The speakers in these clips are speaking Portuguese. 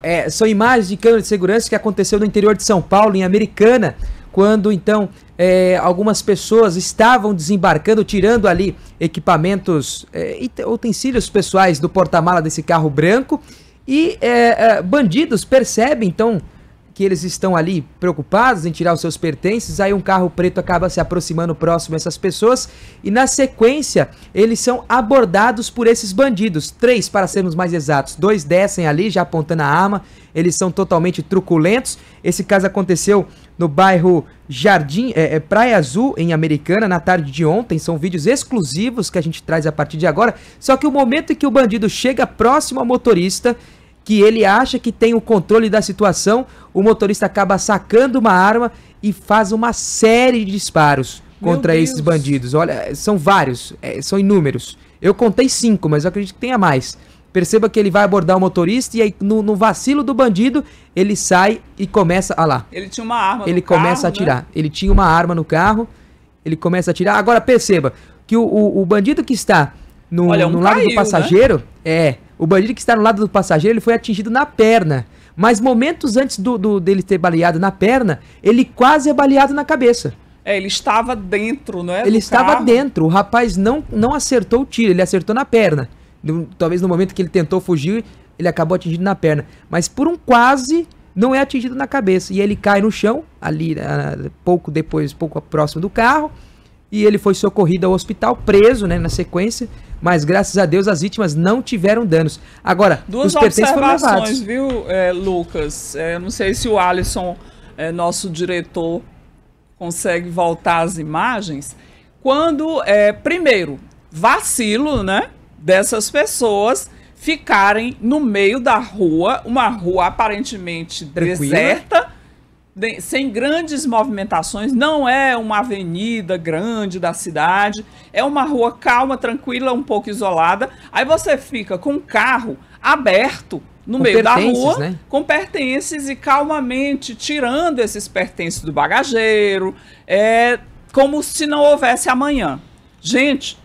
É, são imagens de câmera de segurança que aconteceu no interior de São Paulo, em Americana, quando então é, algumas pessoas estavam desembarcando, tirando ali equipamentos, é, utensílios pessoais do porta-mala desse carro branco, e é, é, bandidos percebem então que eles estão ali preocupados em tirar os seus pertences, aí um carro preto acaba se aproximando próximo a essas pessoas e na sequência eles são abordados por esses bandidos, três para sermos mais exatos, dois descem ali já apontando a arma, eles são totalmente truculentos. Esse caso aconteceu no bairro Jardim é, é, Praia Azul, em Americana, na tarde de ontem. São vídeos exclusivos que a gente traz a partir de agora. Só que o momento em que o bandido chega próximo ao motorista, que ele acha que tem o controle da situação, o motorista acaba sacando uma arma e faz uma série de disparos contra esses bandidos. Olha, são vários, é, são inúmeros. Eu contei cinco, mas eu acredito que tenha mais. Perceba que ele vai abordar o motorista e aí no, no vacilo do bandido, ele sai e começa. a ah lá. Ele tinha uma arma Ele no começa carro, a né? atirar. Né? Ele tinha uma arma no carro, ele começa a atirar. Agora perceba que o, o, o bandido que está no, Olha, um no lado caiu, do né? passageiro. Né? É. O bandido que está no lado do passageiro ele foi atingido na perna. Mas momentos antes do, do dele ter baleado na perna, ele quase é baleado na cabeça. É, ele estava dentro, não é? Ele estava carro. dentro. O rapaz não, não acertou o tiro, ele acertou na perna. Talvez no momento que ele tentou fugir, ele acabou atingido na perna. Mas por um quase, não é atingido na cabeça. E ele cai no chão, ali, ah, pouco depois, pouco próximo do carro e ele foi socorrido ao hospital, preso, né, na sequência, mas graças a Deus as vítimas não tiveram danos. Agora, Duas os pertences foram levados. viu, é, Lucas? É, não sei se o Alisson, é, nosso diretor, consegue voltar as imagens. Quando, é, primeiro, vacilo, né, dessas pessoas ficarem no meio da rua, uma rua aparentemente Tranquila. deserta, sem grandes movimentações, não é uma avenida grande da cidade, é uma rua calma, tranquila, um pouco isolada. Aí você fica com o carro aberto no com meio da rua, né? com pertences e calmamente tirando esses pertences do bagageiro, é como se não houvesse amanhã. Gente,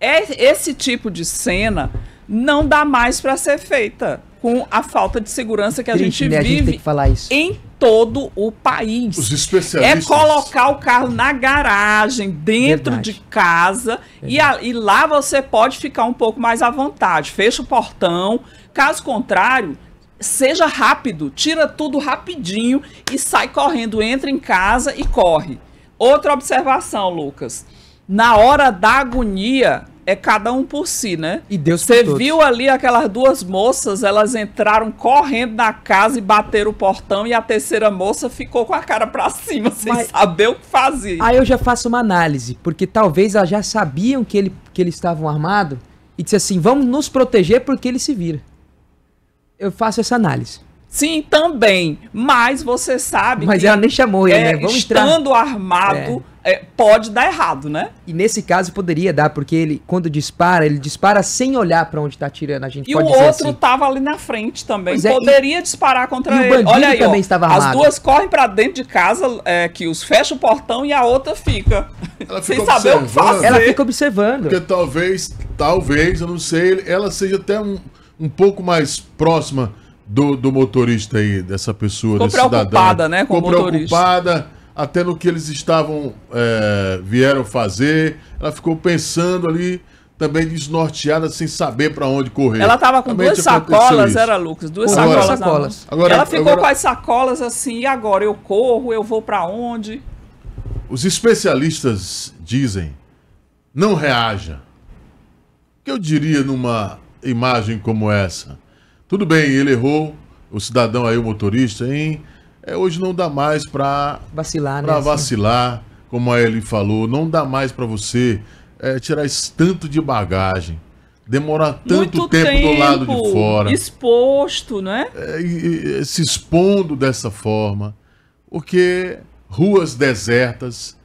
é, esse tipo de cena não dá mais para ser feita com a falta de segurança que a Triste, gente né? vive a gente em todo o país. Os é especialistas. É colocar o carro na garagem, dentro Verdade. de casa, e, a, e lá você pode ficar um pouco mais à vontade. Fecha o portão. Caso contrário, seja rápido, tira tudo rapidinho e sai correndo, entra em casa e corre. Outra observação, Lucas. Na hora da agonia, é cada um por si, né? E Deus Você viu ali aquelas duas moças, elas entraram correndo na casa e bateram o portão e a terceira moça ficou com a cara para cima, sem Mas... saber o que fazer. Aí eu já faço uma análise, porque talvez elas já sabiam que, ele, que eles estavam armados e disse assim: vamos nos proteger porque ele se vira. Eu faço essa análise. Sim, também. Mas você sabe. Mas que, ela nem chamou ele, é, né? Vamos estando entrar... armado. É. É, pode dar errado, né? E nesse caso poderia dar, porque ele, quando dispara, ele dispara sem olhar para onde tá atirando. A gente e pode o outro assim. tava ali na frente também. É, poderia e... disparar contra e ele. Olha aí, também ó, estava armado. As duas correm para dentro de casa, é, que os fecha o portão e a outra fica. Ela sem fica saber o que fazer. Ela fica observando. Porque talvez, talvez, eu não sei, ela seja até um, um pouco mais próxima do, do motorista aí, dessa pessoa, Ficou desse cidadão. preocupada, né, com Ficou o motorista. preocupada, até no que eles estavam, é, vieram fazer. Ela ficou pensando ali, também desnorteada, sem saber para onde correr. Ela tava com duas sacolas, isso. era Lucas, duas sacolas. sacolas. Agora, ela ficou agora... com as sacolas assim, e agora? Eu corro, eu vou para onde? Os especialistas dizem, não reaja. O que eu diria numa imagem como essa? Tudo bem, ele errou, o cidadão aí, o motorista, hein? É, hoje não dá mais para vacilar, pra né, vacilar, como a Eli falou, não dá mais para você é, tirar esse tanto de bagagem, demorar tanto tempo, tempo, do lado de fora, exposto, né? É, é e, e, se expondo dessa forma, porque ruas desertas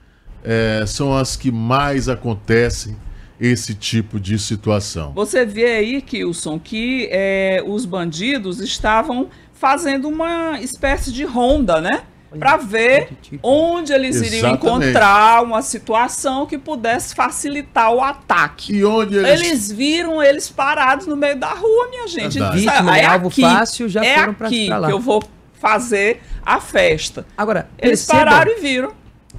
é, são as que mais acontecem esse tipo de situação. Você vê aí, Kilson, que é, os bandidos estavam fazendo uma espécie de ronda, né? Para ver tipo. onde eles Exatamente. iriam encontrar uma situação que pudesse facilitar o ataque. E onde eles... eles viram eles parados no meio da rua, minha gente. Então, Vítima, é alvo aqui, fácil, já é foram pra, pra lá. que eu vou fazer a festa. Agora, eles percebam, pararam e viram.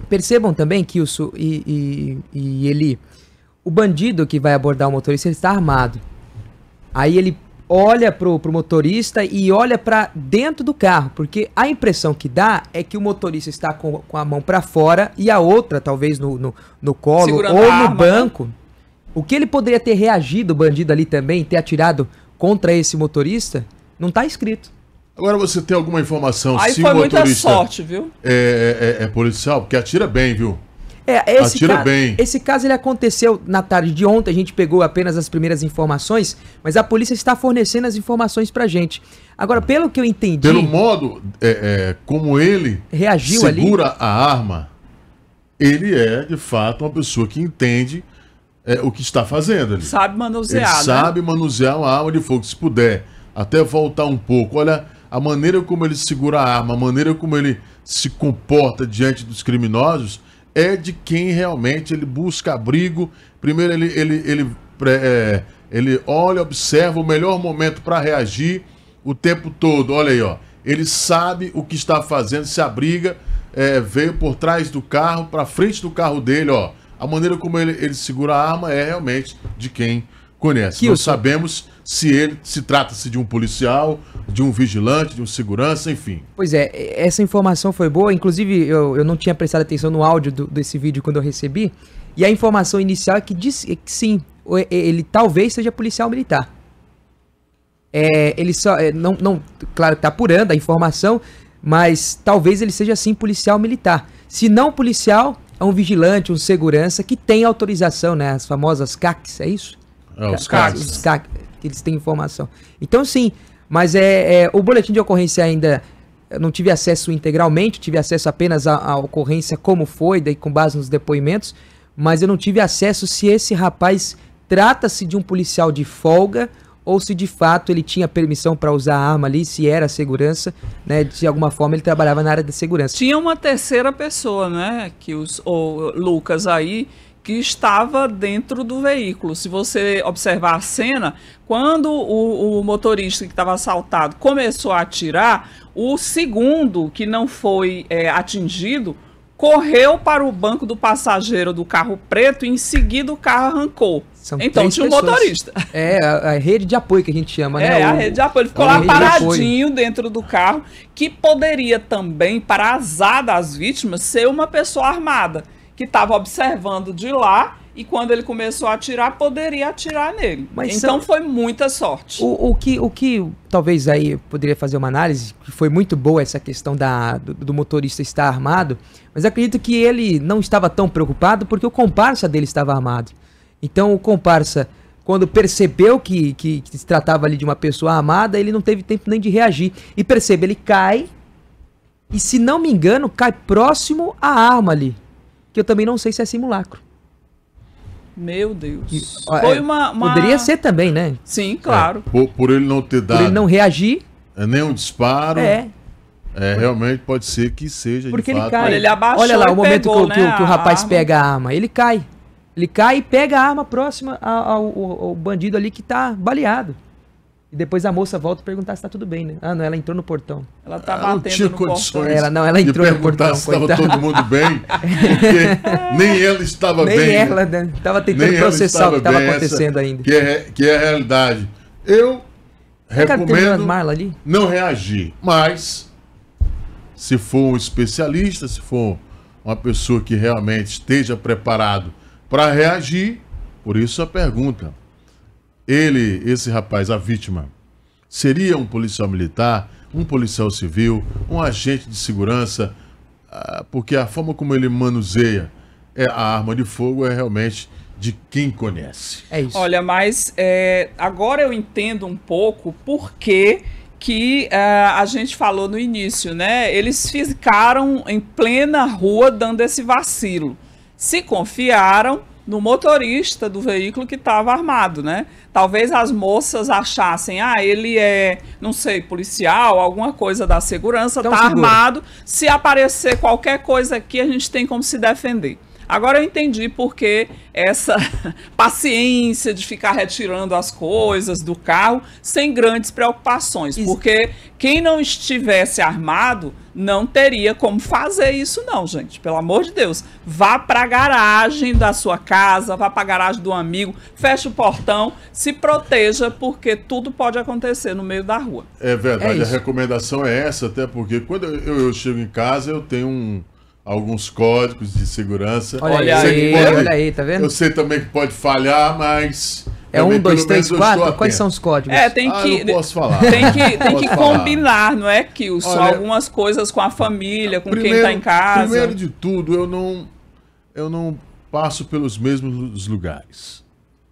Percebam também, Kilson e, e, e Eli, o bandido que vai abordar o motorista está armado. Aí ele olha pro, pro motorista e olha para dentro do carro, porque a impressão que dá é que o motorista está com, com a mão para fora e a outra, talvez no, no, no colo Segurando ou no arma, né? banco. Né? O que ele poderia ter reagido, o bandido ali também, ter atirado contra esse motorista, não tá escrito. Agora você tem alguma informação Aí se foi o motorista muita sorte, viu? É, é, é, é policial, porque atira bem, viu? É, esse Atira caso, bem. Esse caso ele aconteceu na tarde de ontem, a gente pegou apenas as primeiras informações, mas a polícia está fornecendo as informações pra gente. Agora, pelo que eu entendi. Pelo modo é, é, como ele reagiu segura ali... a arma, ele é, de fato, uma pessoa que entende é, o que está fazendo ali. Sabe manusear. Ele né? sabe manusear uma arma de fogo, se puder. Até voltar um pouco. Olha a maneira como ele segura a arma, a maneira como ele se comporta diante dos criminosos é de quem realmente ele busca abrigo. Primeiro ele, ele, ele, é, é ele olha, observa o melhor momento para reagir o tempo todo. Olha aí, ó. Ele sabe o que está fazendo, se abriga, é, veio por trás do carro, para frente do carro dele, ó. A maneira como ele, ele segura a arma é realmente de quem conhece. Que Nós sabemos se ele se trata-se de um policial, de um vigilante, de um segurança, enfim. Pois é, essa informação foi boa. Inclusive, eu, eu não tinha prestado atenção no áudio do, desse vídeo quando eu recebi. E a informação inicial é que diz é que sim, ele talvez seja policial militar. É, ele só. É, não, não, claro que tá apurando a informação, mas talvez ele seja sim policial militar. Se não policial, é um vigilante, um segurança que tem autorização, né? As famosas CACs, é isso? É, os CACs. Os CACs que eles têm informação. Então, sim, mas é, é o boletim de ocorrência ainda não tive acesso integralmente, tive acesso apenas à, ocorrência como foi, daí com base nos depoimentos, mas eu não tive acesso se esse rapaz trata-se de um policial de folga ou se de fato ele tinha permissão para usar a arma ali, se era segurança, né? De alguma forma ele trabalhava na área de segurança. Tinha uma terceira pessoa, né? Que os, o Lucas aí que estava dentro do veículo. Se você observar a cena, quando o, o motorista que estava assaltado começou a atirar, o segundo que não foi é, atingido correu para o banco do passageiro do carro preto e em seguida o carro arrancou. São então tinha um pessoas. motorista. É, a, a, rede de apoio que a gente chama, é, né? É, o, a rede de apoio. Ele ficou é lá paradinho de dentro do carro, que poderia também, para azar das vítimas, ser uma pessoa armada que estava observando de lá e quando ele começou a atirar, poderia atirar nele. Mas então são... foi muita sorte. O, o, que, o que talvez aí eu poderia fazer uma análise, que foi muito boa essa questão da, do, do, motorista estar armado, mas acredito que ele não estava tão preocupado porque o comparsa dele estava armado. Então o comparsa, quando percebeu que, que, que se tratava ali de uma pessoa armada, ele não teve tempo nem de reagir. E percebe, ele cai e se não me engano, cai próximo à arma ali que eu também não sei se é simulacro. Meu Deus. Foi é, uma, uma... Poderia ser também, né? Sim, claro. É, por, por, ele não ter dado. Por ele não reagir. É nem um disparo. É. É, realmente pode ser que seja. Porque ele fato. cai. Olha, ele abaixou Olha lá o momento pegou, que, né, que, que, o rapaz arma. pega a arma. Ele cai. Ele cai e pega a arma próxima ao, ao, ao bandido ali que está baleado. E depois a moça volta perguntar se tá tudo bem, né? Ah, não, ela entrou no portão. Ela tá ah, batendo não tinha no condições portão. Ela, não, ela entrou no portão. se estava todo mundo bem, porque nem ela estava nem bem. Nem né? ela, né? Tava tentando nem processar o que estava acontecendo ainda. Que é, que é a realidade. Eu Você Marla ali? não reagir, mas se for um especialista, se for uma pessoa que realmente esteja preparado para reagir, por isso a pergunta, ele, esse rapaz, a vítima, seria um policial militar, um policial civil, um agente de segurança, ah, porque a forma como ele manuseia é, a arma de fogo é realmente de quem conhece. É isso. Olha, mas é, agora eu entendo um pouco por que que uh, a gente falou no início, né? Eles ficaram em plena rua dando esse vacilo. Se confiaram no motorista do veículo que estava armado, né? Talvez as moças achassem, ah, ele é, não sei, policial, alguma coisa da segurança, então, tá armado. Se aparecer qualquer coisa aqui, a gente tem como se defender. Agora eu entendi porque essa paciência de ficar retirando as coisas do carro sem grandes preocupações, Isso. porque quem não estivesse armado não teria como fazer isso não, gente. Pelo amor de Deus. Vá para a garagem da sua casa, vá para a garagem do amigo, feche o portão, se proteja porque tudo pode acontecer no meio da rua. É verdade, é a recomendação é essa, até porque quando eu, eu chego em casa, eu tenho um, alguns códigos de segurança. Olha aí, pode, olha aí, tá vendo? Eu sei também que pode falhar, mas é um, dois, três, quatro? Quais são os códigos? É, tem ah, que. posso falar. Tem que, tem que combinar, não é, Kilson? algumas coisas com a família, com primeiro, quem tá em casa. Primeiro de tudo, eu não. Eu não passo pelos mesmos lugares.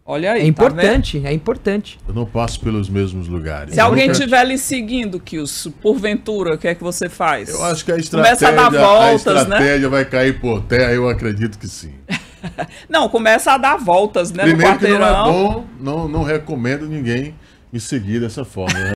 Olha aí. É tá importante, tá é importante. Eu não passo pelos mesmos lugares. Se é alguém estiver lhe seguindo, Kilson, porventura, o que é que você faz? Eu acho que a estratégia, Começa a, dar voltas, a né? estratégia né? vai cair por terra, eu acredito que sim. não, começa a dar voltas, né? Primeiro no quarteirão. não é bom, não, não recomendo ninguém me seguir dessa forma. Né?